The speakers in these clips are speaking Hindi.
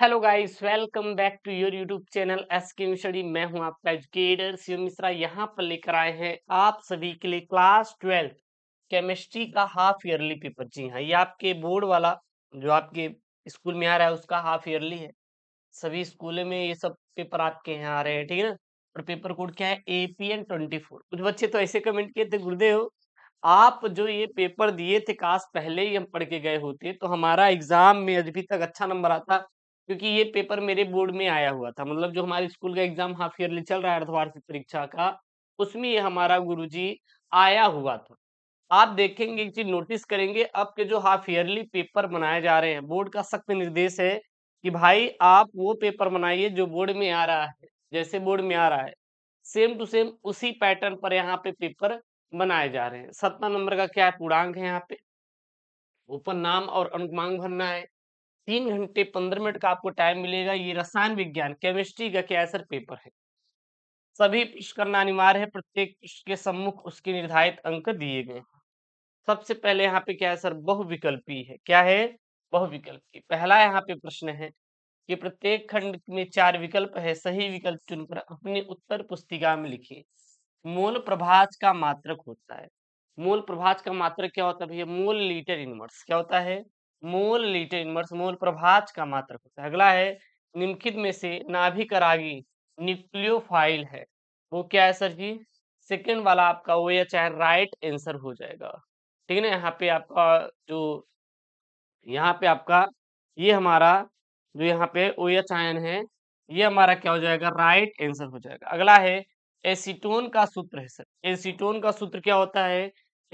hello guys welcome back to your YouTube channel S K मैं हूं आपका एजुकेटर शिव मिश्रा यहां पर लेकर आए हैं आप सभी के लिए क्लास ट्वेल्थ केमिस्ट्री का हाफ ईयरली पेपर जी हाँ ये आपके बोर्ड वाला जो आपके स्कूल में आ रहा है उसका हाफ ईयरली है सभी स्कूलों में ये सब पेपर आपके यहाँ आ रहे हैं ठीक है ना और पेपर कोड क्या है A P N twenty four कुछ बच्चे तो ऐसे कमेंट किए थे गुरुदेव आप जो ये पेपर दिए थे काश पहले ही हम पढ़ के गए होते तो हमारा एग्जाम में अभी तक अच्छा नंबर आता क्योंकि ये पेपर मेरे बोर्ड में आया हुआ था मतलब जो हमारे स्कूल का एग्जाम हाफ ईयरली चल रहा है अर्धवार्षिक परीक्षा का उसमें ये हमारा गुरुजी आया हुआ था आप देखेंगे एक चीज नोटिस करेंगे अब के जो हाफ ईयरली पेपर बनाए जा रहे हैं बोर्ड का सख्त निर्देश है कि भाई आप वो पेपर बनाइए जो बोर्ड में आ रहा है जैसे बोर्ड में आ रहा है सेम टू सेम उसी पैटर्न पर यहाँ पे पेपर बनाए जा रहे हैं सत्रह नंबर का क्या पूर्णांक है यहाँ पे ऊपर नाम और अनुमांग भरना है तीन घंटे पंद्रह मिनट का आपको टाइम मिलेगा ये रसायन विज्ञान केमिस्ट्री का कैंसर पेपर है सभी प्रश्न करना अनिवार्य है प्रत्येक प्रश्न के सम्मुख उसके निर्धारित अंक दिए गए हैं सबसे पहले यहाँ पे कैंसर बहुविकल्पी है क्या है बहुविकल्पी पहला यहाँ पे प्रश्न है कि प्रत्येक खंड में चार विकल्प है सही विकल्प चुनकर अपने उत्तर पुस्तिका में लिखिए मूल प्रभाज का मात्रक होता है मूल प्रभाज का मात्रक क्या होता है भैया मूल लीटर इनवर्स क्या होता है मूल लीटर इनवर्स मूल प्रभाज का मात्र होता है अगला है निम्नलिखित में से नाभिक रागी न्यूक्लियोफाइल है वो क्या है सर जी सेकेंड वाला आपका वो या चाहे राइट आंसर हो जाएगा ठीक है ना यहाँ पे आपका जो यहाँ पे आपका ये हमारा जो यहाँ पे ओ एच आयन है ये हमारा क्या हो जाएगा राइट आंसर हो जाएगा अगला है एसीटोन का सूत्र है सर एसीटोन का सूत्र क्या होता है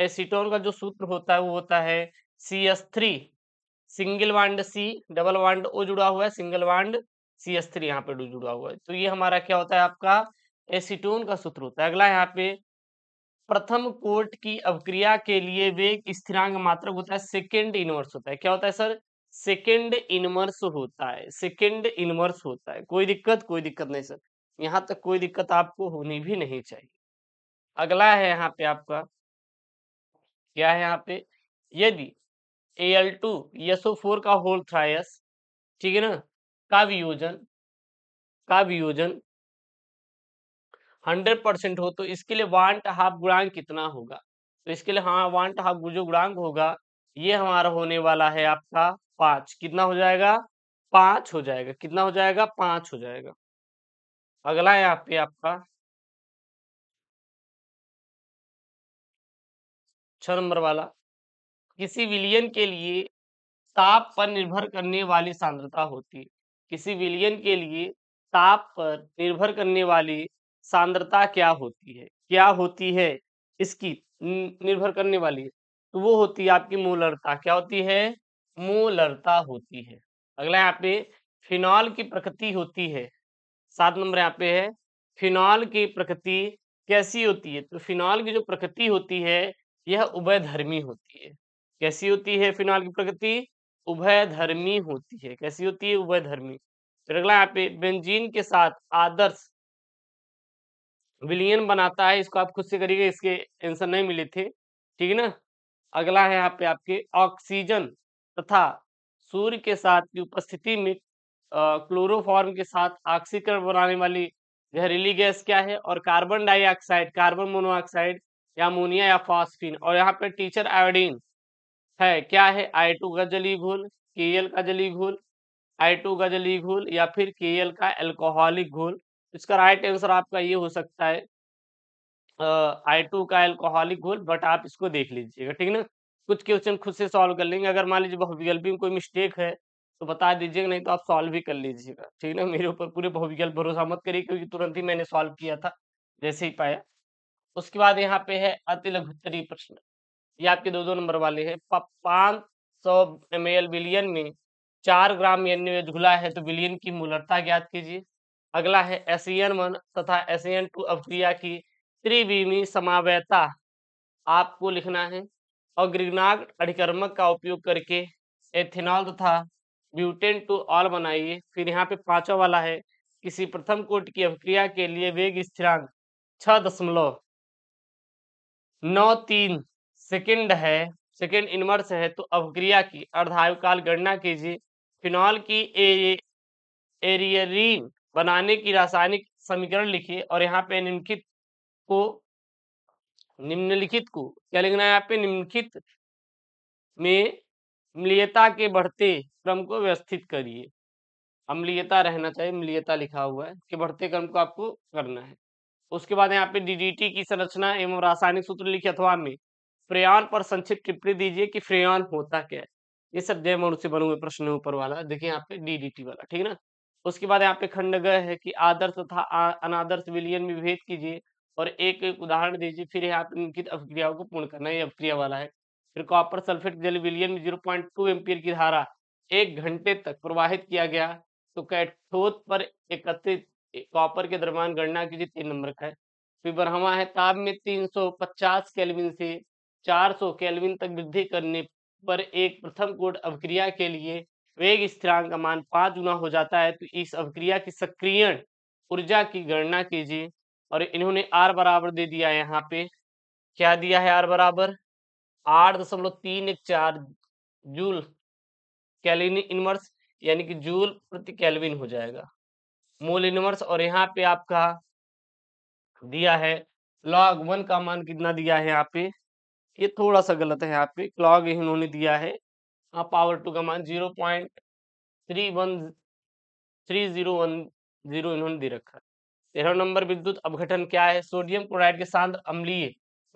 एसीटोन का जो सूत्र होता है वो होता है C S three single bond C double bond O जुड़ा हुआ है single bond C S three यहाँ पे जुड़ा हुआ है तो ये हमारा क्या होता है आपका एसीटोन का सूत्र होता है अगला यहाँ पे प्रथम कोट की अवक्रिया के लिए वेग स्थिरांक मात्रक होता है सेकेंड इनवर्स होता है क्या होता है सर सेकेंड इनवर्स होता है सेकेंड इनवर्स होता है कोई दिक्कत कोई दिक्कत नहीं सर यहाँ तक कोई दिक्कत आपको होनी भी नहीं चाहिए अगला है यहाँ पे आपका क्या है यहाँ पे यदि एल टू एसओ फोर का होल थ्रायस ठीक है ना का वियोजन का वियोजन हंड्रेड परसेंट हो तो इसके लिए वांट हाफ गुणांक कितना होगा तो इसके लिए हाँ वांट हाफ जो गुणांक होगा ये हमारा होने वाला है आपका पांच कितना हो जाएगा पांच हो जाएगा कितना हो जाएगा पांच हो जाएगा अगला यहाँ पे आपका छह नंबर वाला किसी विलियन के लिए ताप पर निर्भर करने वाली सांद्रता होती है किसी विलियन के लिए ताप पर निर्भर करने वाली सांद्रता क्या होती है क्या होती है इसकी निर्भर करने वाली तो वो होती है आपकी मोलरता क्या होती है मोलरता होती है अगला यहाँ पे फिनॉल की प्रकृति होती है सात नंबर यहाँ पे है फिनॉल की प्रकृति कैसी होती है तो फिनॉल की जो प्रकृति होती है यह उभयधर्मी होती है कैसी होती है फिनॉल की प्रकृति उभयधर्मी होती है कैसी होती है उभयधर्मी फिर अगला यहाँ पे बेंजीन के साथ आदर्श विलियन बनाता है इसको आप खुद से करिएगा इसके आंसर नहीं मिले थे ठीक है ना अगला है यहाँ पे आपके ऑक्सीजन तथा सूर्य के साथ की उपस्थिति में क्लोरोफॉर्म के साथ ऑक्सीकरण बनाने वाली जहरीली गैस क्या है और कार्बन डाइऑक्साइड कार्बन मोनोऑक्साइड या अमोनिया या फॉस्फिन और यहाँ पे टीचर आयोडीन है क्या है आई टू का जली घोल के एल का जली घोल आई टू का जली घोल या फिर के एल का एल्कोहलिक घोल इसका राइट आंसर आपका ये हो सकता है आई टू का एल्कोहलिक घोल बट आप इसको देख लीजिएगा ठीक ना कुछ क्वेश्चन खुद से सॉल्व कर लेंगे अगर मान लीजिए बहुविकल्प में कोई मिस्टेक है तो बता दीजिएगा नहीं तो आप सॉल्व भी कर लीजिएगा ठीक ना मेरे ऊपर पूरे बहुविकल्प भरोसा मत करिए क्योंकि तुरंत ही मैंने सॉल्व किया था जैसे ही पाया उसके बाद यहाँ पे है अति लघुत्तरीय प्रश्न ये आपके दो दो नंबर वाले हैं पांच सौ एम बिलियन में चार ग्राम एन घुला है तो बिलियन की मूलरता ज्ञात कीजिए अगला है एसियन वन तथा एसियन टू अवक्रिया की त्रिवीमी समावयता आपको लिखना है और ग्रिगनाग अधिकर्मक का उपयोग करके एथेनॉल तथा ब्यूटेन टू ऑल बनाइए फिर यहाँ पे पांचवा वाला है किसी प्रथम कोट की अवक्रिया के लिए वेग स्थिरांक छ दशमलव नौ तीन सेकंड है सेकंड इनवर्स है तो अवक्रिया की अर्धायुकाल गणना कीजिए फिनॉल की ए, एरियरीन बनाने की रासायनिक समीकरण लिखिए और यहाँ पे निम्नलिखित को निम्नलिखित को क्या लिखना है यहाँ पे निम्नलिखित में अम्लीयता के बढ़ते क्रम को व्यवस्थित करिए अम्लीयता रहना चाहिए अम्लीयता लिखा हुआ है के बढ़ते क्रम को आपको करना है उसके बाद यहाँ पे डीडीटी की संरचना एवं रासायनिक सूत्र लिखे अथवा में फ्रेयान पर संक्षिप्त टिप्पणी दीजिए कि फ्रेयान होता क्या है ये सब जय मनु से बने प्रश्न ऊपर वाला देखिए यहाँ पे डीडीटी वाला ठीक ना उसके बाद यहाँ पे खंड गए है कि आदर्श तथा अनादर्श विलियन में भेद कीजिए और एक एक उदाहरण दीजिए फिर यहाँ पे उनकी अभिक्रियाओं को पूर्ण करना ये अभिक्रिया वाला है फिर कॉपर सल्फेट जल विलियन में जीरो पॉइंट की धारा एक घंटे तक प्रवाहित किया गया तो कैठोत पर एकत्रित कॉपर के दरमियान गणना कीजिए तीन नंबर का है फिर बरहमा है ताप में तीन सौ से 400 केल्विन तक वृद्धि करने पर एक प्रथम कोट अवक्रिया के लिए वेग स्थिरांक का मान पाँच गुना हो जाता है तो इस अवक्रिया की सक्रियण ऊर्जा की गणना कीजिए और इन्होंने आर बराबर दे दिया है यहाँ पे क्या दिया है आर बराबर आठ दशमलव तीन एक चार जूल कैलविन इनवर्स यानी कि जूल प्रति कैलविन हो जाएगा मूल इनवर्स और यहाँ पे आपका दिया है लॉग वन का मान कितना दिया है यहाँ पे ये थोड़ा सा गलत है यहाँ पे क्लॉग इन्होंने दिया है आप हाँ, पावर टू का मान zero point three one three zero one zero इन्होंने दे रखा तेरह नंबर विद्युत अवघटन क्या है सोडियम क्लोराइड के सांद्र अम्लीय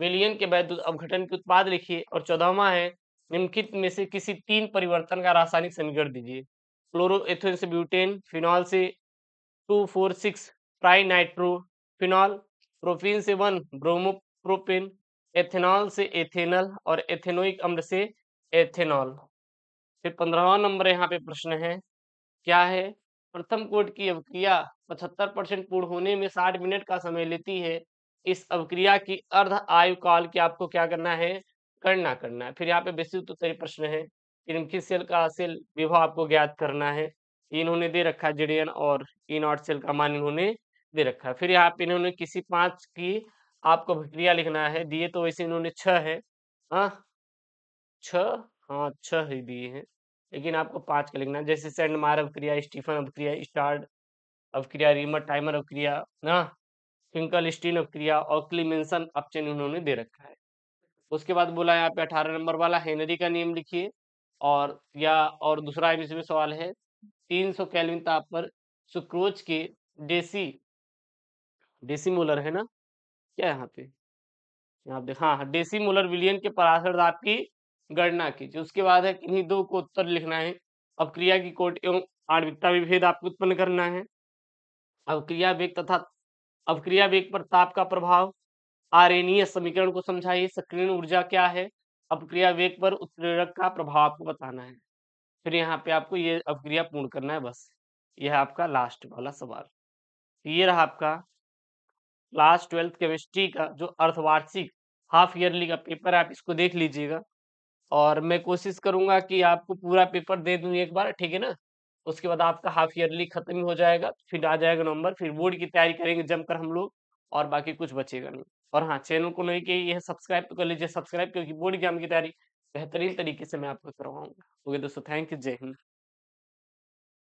विलियन के वैद्युत अवघटन के उत्पाद लिखिए और चौदहवा है निम्नलिखित में से किसी तीन परिवर्तन का रासायनिक समीकरण दीजिए क्लोरो फ्लोरोएथेन से ब्यूटेन फिनॉल से two four six tri nitro phenol propene से वन ब्रोमो प्रोपेन एथेनॉल से एथेनल और एथेनोइक अम्ल से एथेनॉल फिर पंद्रहवा नंबर यहाँ पे प्रश्न है क्या है प्रथम कोट की अवक्रिया पचहत्तर परसेंट पूर्ण होने में साठ मिनट का समय लेती है इस अवक्रिया की अर्ध आयु काल की आपको क्या करना है करना करना है फिर यहाँ पे विस्तृत तो उत्तरी प्रश्न है इनकी सेल का सेल विभाव आपको ज्ञात करना है इन्होंने दे रखा है जेडियन और इन सेल का मान इन्होंने दे रखा है फिर यहाँ पे इन्होंने किसी पांच की आपको प्रक्रिया लिखना है दिए तो वैसे इन्होंने छः है हाँ छ हाँ छः ही दिए हैं लेकिन आपको पांच का लिखना है जैसे सेंड मार अवक्रिया स्टीफन अवक्रिया स्टार्ड अवक्रिया रिमर टाइमर अवक्रिया ना फिंकल स्टीन अवक्रिया और क्लीमेंसन अपचन इन्होंने दे रखा है उसके बाद बोला यहाँ पे अठारह नंबर वाला हेनरी का नियम लिखिए और या और दूसरा इसमें सवाल है तीन सौ कैलविन ताप पर सुक्रोच के डेसी डेसीमोलर है ना क्या यहाँ पे यहाँ पे हाँ डेसी हाँ, मोलर विलियन के पराशर दाब की गणना कीजिए उसके बाद है किन्हीं दो को उत्तर लिखना है अब क्रिया की कोट एवं आर्विकता विभेद आपको उत्पन्न करना है अब क्रिया वेग तथा अब क्रिया वेग पर ताप का प्रभाव आरएनई समीकरण को समझाइए सक्रिय ऊर्जा क्या है अब क्रिया वेग पर उत्प्रेरक का प्रभाव आपको बताना है फिर यहाँ पे आपको ये अब क्रिया पूर्ण करना है बस यह आपका लास्ट वाला सवाल ये रहा आपका क्लास ट्वेल्थ केमिस्ट्री का जो अर्थवार्षिक हाफ ईयरली का पेपर है आप इसको देख लीजिएगा और मैं कोशिश करूंगा कि आपको पूरा पेपर दे दूँ एक बार ठीक है ना उसके बाद आपका हाफ ईयरली खत्म हो जाएगा फिर आ जाएगा नवंबर फिर बोर्ड की तैयारी करेंगे जमकर हम लोग और बाकी कुछ बचेगा नहीं और हाँ चैनल को नहीं कि यह सब्सक्राइब तो कर लीजिए सब्सक्राइब क्योंकि बोर्ड एग्जाम की तैयारी बेहतरीन तरीके से मैं आपको करवाऊंगा ओके दोस्तों थैंक यू जय हिंद